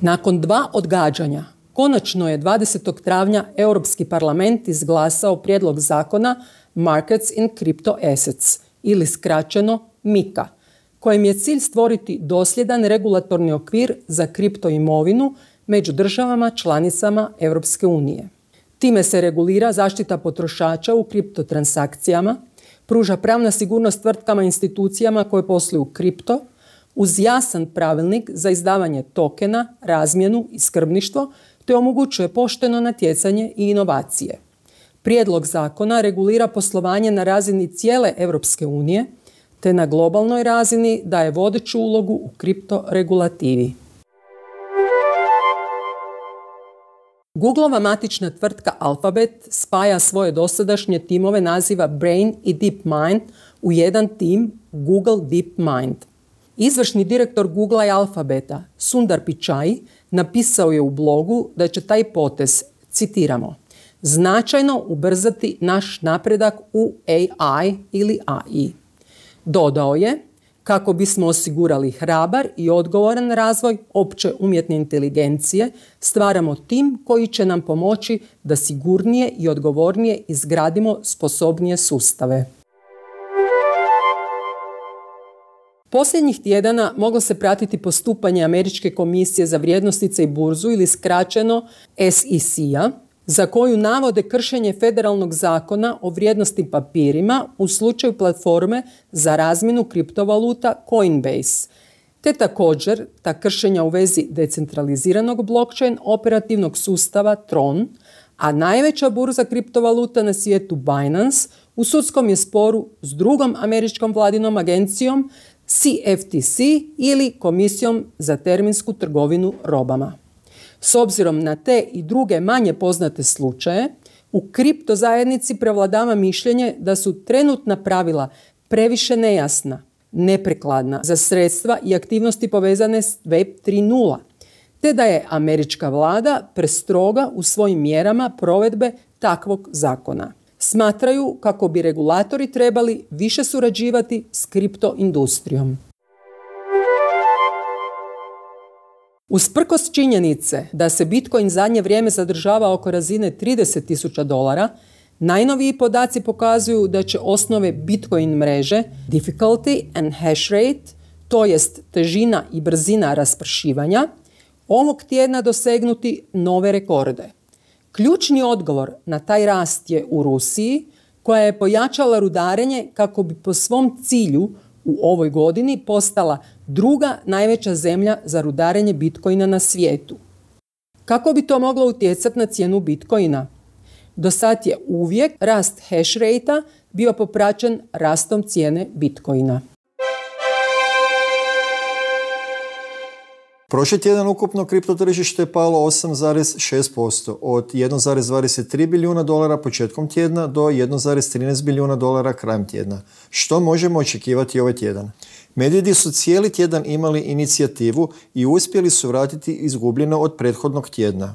Nakon dva odgađanja, konačno je 20. travnja Europski parlament izglasao prijedlog zakona Markets in Crypto Assets ili skraćeno MIKA, kojem je cilj stvoriti dosljedan regulatorni okvir za kripto imovinu među državama članicama Europske unije. Time se regulira zaštita potrošača u kriptotransakcijama, pruža pravna sigurnost tvrtkama i institucijama koje posluju kripto, uz jasan pravilnik za izdavanje tokena, razmjenu i skrbništvo, te omogućuje pošteno natjecanje i inovacije. Prijedlog zakona regulira poslovanje na razini cijele Europske unije, te na globalnoj razini daje vodeću ulogu u kriptoregulativi. Googlova matična tvrtka Alphabet spaja svoje dosadašnje timove naziva Brain i DeepMind u jedan tim Google DeepMind. Izvršni direktor Google i Alfabeta, Sundar Pichai, napisao je u blogu da će taj potez, citiramo, značajno ubrzati naš napredak u AI ili AI. Dodao je, kako bismo osigurali hrabar i odgovoran razvoj opće umjetne inteligencije, stvaramo tim koji će nam pomoći da sigurnije i odgovornije izgradimo sposobnije sustave. Posljednjih tjedana moglo se pratiti postupanje Američke komisije za vrijednostice i burzu ili skraćeno SEC-a, za koju navode kršenje federalnog zakona o vrijednostnim papirima u slučaju platforme za razmjenu kriptovaluta Coinbase, te također ta kršenja u vezi decentraliziranog blockchain operativnog sustava Tron, a najveća burza kriptovaluta na svijetu Binance u sudskom je sporu s drugom američkom vladinom agencijom CFTC ili Komisijom za terminsku trgovinu robama. S obzirom na te i druge manje poznate slučaje, u kripto zajednici prevladava mišljenje da su trenutna pravila previše nejasna, neprekladna za sredstva i aktivnosti povezane s Web 3.0, te da je američka vlada prestroga u svojim mjerama provedbe takvog zakona. Smatraju kako bi regulatori trebali više surađivati s kriptoindustrijom. Usprkos činjenice da se Bitcoin zadnje vrijeme zadržava oko razine 30.000 dolara, najnoviji podaci pokazuju da će osnove Bitcoin mreže, difficulty and hash rate, to jest težina i brzina raspršivanja, ovog tjedna dosegnuti nove rekorde. Ključni odgovor na taj rast je u Rusiji, koja je pojačala rudarenje kako bi po svom cilju u ovoj godini postala druga najveća zemlja za rudarenje bitcoina na svijetu. Kako bi to moglo utjecati na cijenu bitcoina? Do sad je uvijek rast hash rate bio popraćen rastom cijene bitcoina. Prošli tjedan ukupno kripto tržište je palo 8,6% od 1,23 bilijuna dolara početkom tjedna do 1,13 bilijuna dolara krajem tjedna, što možemo očekivati ovaj tjedan. Medvjedi su cijeli tjedan imali inicijativu i uspjeli su vratiti izgubljeno od prethodnog tjedna.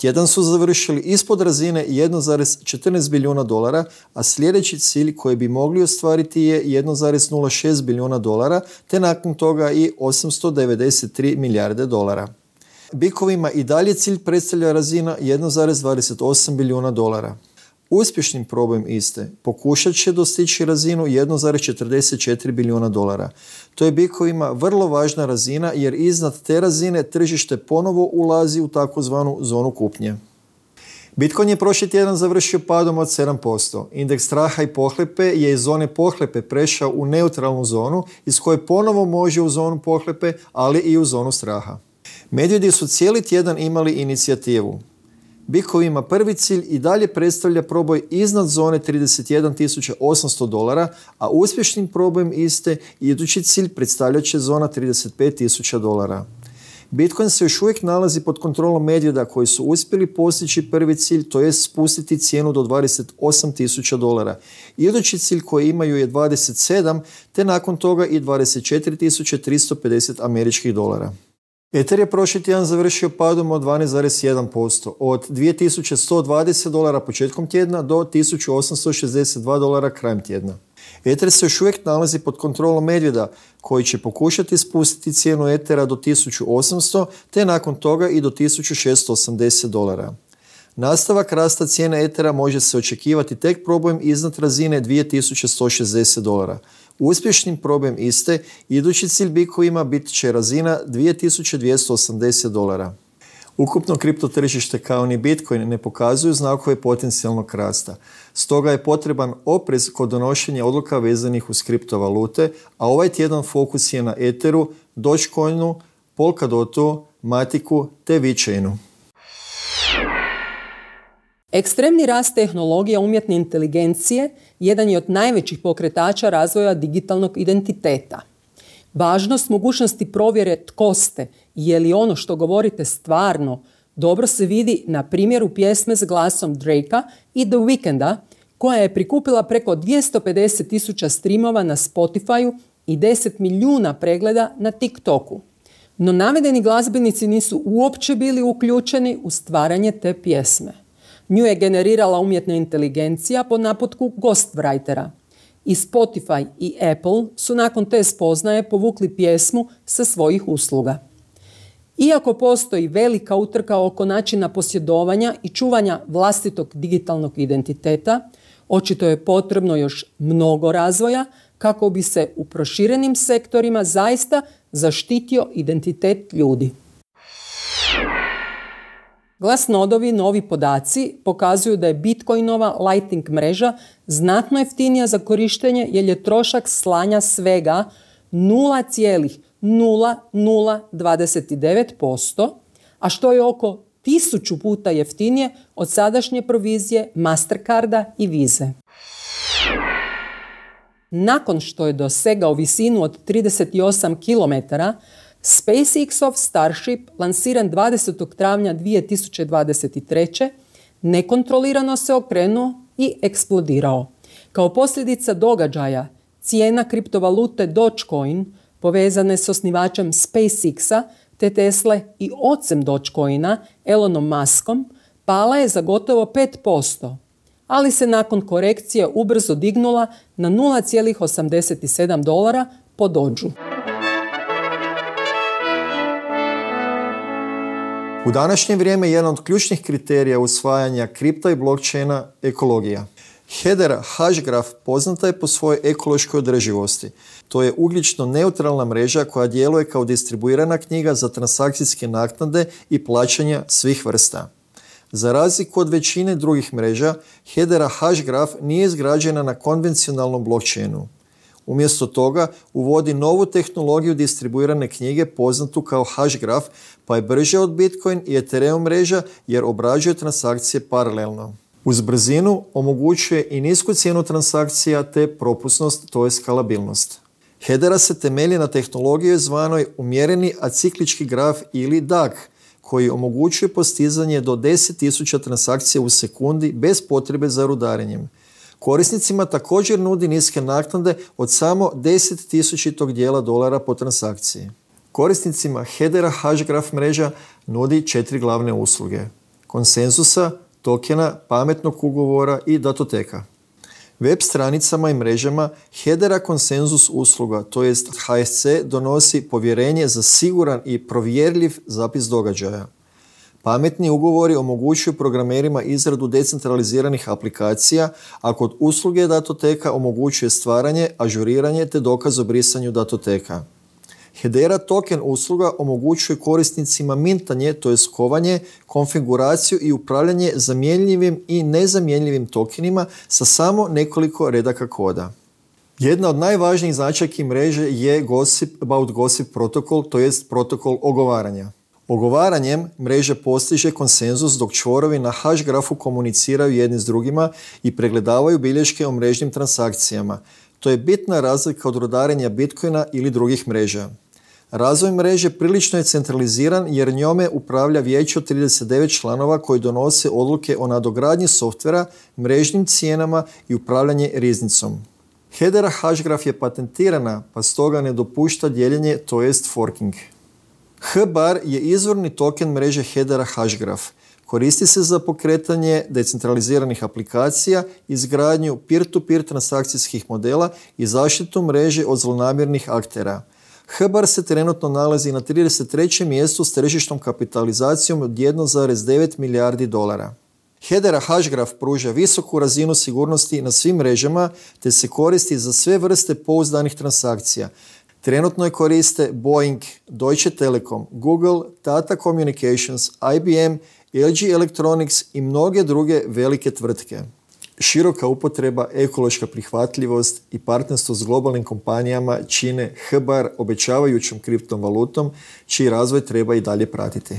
Tjedan su završili ispod razine 1,14 milijuna dolara, a sljedeći cilj koji bi mogli ostvariti je 1,06 milijuna dolara, te nakon toga i 893 milijarde dolara. Bikovima i dalje cilj predstavlja razina 1,28 milijuna dolara uspješnim problem iste pokušat će dostići razinu 1,44 bilijuna dolara. To je ima vrlo važna razina jer iznad te razine tržište ponovo ulazi u takozvanu zonu kupnje. Bitcoin je prošli tjedan završio padom od 7%. Indeks straha i pohlepe je iz zone pohlepe prešao u neutralnu zonu iz koje ponovo može u zonu pohlepe, ali i u zonu straha. Medvjedi su cijeli tjedan imali inicijativu. Bikovi ima prvi cilj i dalje predstavlja proboj iznad zone 31.800 dolara, a uspješnim probojem iste idući cilj predstavljat će zona 35.000 dolara. Bitcoin se još uvijek nalazi pod kontrolom medvjeda koji su uspjeli postići prvi cilj, to je spustiti cijenu do 28.000 dolara. Idući cilj koji imaju je 27, te nakon toga i 24.350 američkih dolara. Ether je prošli tjedan završio padom od 12,1%, od 2120 dolara početkom tjedna do 1862 dolara krajem tjedna. Ether se još uvijek nalazi pod kontrolom medvjeda, koji će pokušati spustiti cijenu Etera do 1800, te nakon toga i do 1680 dolara. Nastavak rasta cijene etera može se očekivati tek probojem iznad razine 2160 dolara. Uspješnim probojem iste, idući cilj ima bit će razina 2280 dolara. Ukupno kripto tržište kao ni Bitcoin ne pokazuju znakove potencijalnog rasta. Stoga je potreban oprez kod donošenja odluka vezanih uz kriptovalute, a ovaj tjedan fokus je na Etheru, Dogecoinu, Polkadotu, Matiku te Vichainu. Ekstremni rast tehnologija umjetne inteligencije jedan je od najvećih pokretača razvoja digitalnog identiteta. Važnost mogućnosti provjere tko ste i je li ono što govorite stvarno dobro se vidi na primjeru pjesme s glasom Drakea i The Weeknda koja je prikupila preko 250 tisuća streamova na Spotifyu i 10 milijuna pregleda na TikToku. No navedeni glazbenici nisu uopće bili uključeni u stvaranje te pjesme. Nju je generirala umjetna inteligencija po naputku Ghostwritera. I Spotify i Apple su nakon te spoznaje povukli pjesmu sa svojih usluga. Iako postoji velika utrka oko načina posjedovanja i čuvanja vlastitog digitalnog identiteta, očito je potrebno još mnogo razvoja kako bi se u proširenim sektorima zaista zaštitio identitet ljudi. Glasnodovi novi podaci pokazuju da je Bitcoinova Lightning mreža znatno jeftinija za korištenje jer je trošak slanja svega 0,0029%, a što je oko tisuću puta jeftinije od sadašnje provizije Mastercarda i Vize. Nakon što je dosegao visinu od 38 km, SpaceX of Starship, lansiran 20. travnja 2023. nekontrolirano se okrenuo i eksplodirao. Kao posljedica događaja, cijena kriptovalute Dogecoin povezane s osnivačem SpaceXa te Tesle i ocem Dogecoina, Elonom Muskom, pala je za gotovo 5%, ali se nakon korekcije ubrzo dignula na 0,87 dolara po dođu. U današnje vrijeme jedan od ključnih kriterija usvajanja kripta i blockchaina ekologija. Hedera Hashgraph poznata je po svojoj ekološkoj održivosti. To je ugljično neutralna mreža koja djeluje kao distribuirana knjiga za transakcijske naknade i plaćanja svih vrsta. Za razliku od većine drugih mreža, Hedera Hashgraph nije izgrađena na konvencionalnom blockchainu. Umjesto toga uvodi novu tehnologiju distribuirane knjige poznatu kao hashgraph pa je brže od Bitcoin i Ethereum mreža jer obrađuje transakcije paralelno. Uz brzinu omogućuje i nisku cijenu transakcija te propusnost, to je skalabilnost. Hedera se temelji na tehnologiji zvanoj umjereni aciklički graf ili DAG, koji omogućuje postizanje do 10.000 transakcija u sekundi bez potrebe za rudarenjem. Korisnicima također nudi niske naknade od samo 10 tisućitog dijela dolara po transakciji. Korisnicima Hedera Hashgraph mreža nudi četiri glavne usluge. Konsenzusa, tokena, pametnog ugovora i datoteka. Web stranicama i mrežama Hedera konsenzus usluga, to jest HSC, donosi povjerenje za siguran i provjerljiv zapis događaja. Pametni ugovori omogućuju programerima izradu decentraliziranih aplikacija, a kod usluge datoteka omogućuje stvaranje, ažuriranje te dokaz o brisanju datoteka. Hedera token usluga omogućuje korisnicima mintanje, to je skovanje, konfiguraciju i upravljanje zamjenljivim i nezamjenljivim tokenima sa samo nekoliko redaka koda. Jedna od najvažnijih značajki mreže je gossip about gossip protokol, to jest protokol ogovaranja. Ogovaranjem mreže postiže konsenzus dok čvorovi na hash grafu komuniciraju jedni s drugima i pregledavaju bilješke o mrežnim transakcijama. To je bitna razlika od rodarenja Bitcoina ili drugih mreža. Razvoj mreže prilično je centraliziran jer njome upravlja vijeće od 39 članova koji donose odluke o nadogradnji softvera, mrežnim cijenama i upravljanje riznicom. Hedera hashgraf je patentirana pa stoga ne dopušta dijeljenje, to jest forking. HBAR je izvorni token mreže hedera Hashgraph. Koristi se za pokretanje decentraliziranih aplikacija, izgradnju peer-to-peer transakcijskih modela i zaštitu mreže od zlonamjernih aktera. HBAR se trenutno nalazi na 33. mjestu s tržišnom kapitalizacijom od 1,9 milijardi dolara. Hedera Hashgraph pruža visoku razinu sigurnosti na svim mrežama te se koristi za sve vrste pouzdanih transakcija, Trenutno je koriste Boeing, Deutsche Telekom, Google, Tata Communications, IBM, LG Electronics i mnoge druge velike tvrtke. Široka upotreba, ekološka prihvatljivost i partnerstvo s globalnim kompanijama čine HBAR obećavajućom kriptovalutom, čiji razvoj treba i dalje pratiti.